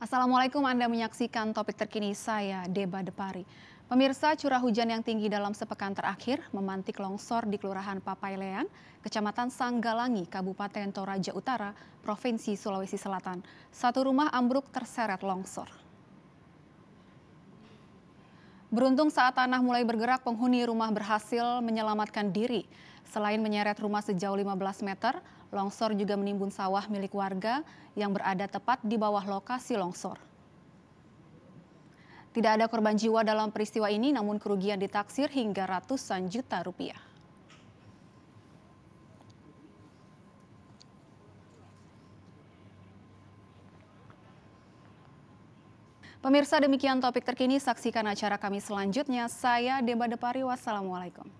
Assalamualaikum Anda menyaksikan topik terkini saya Deba Depari. Pemirsa, curah hujan yang tinggi dalam sepekan terakhir memantik longsor di Kelurahan Papailean, Kecamatan Sanggalangi, Kabupaten Toraja Utara, Provinsi Sulawesi Selatan. Satu rumah ambruk terseret longsor. Beruntung saat tanah mulai bergerak, penghuni rumah berhasil menyelamatkan diri. Selain menyeret rumah sejauh 15 meter, longsor juga menimbun sawah milik warga yang berada tepat di bawah lokasi longsor. Tidak ada korban jiwa dalam peristiwa ini, namun kerugian ditaksir hingga ratusan juta rupiah. Pemirsa demikian topik terkini, saksikan acara kami selanjutnya. Saya Deba Depari, wassalamualaikum.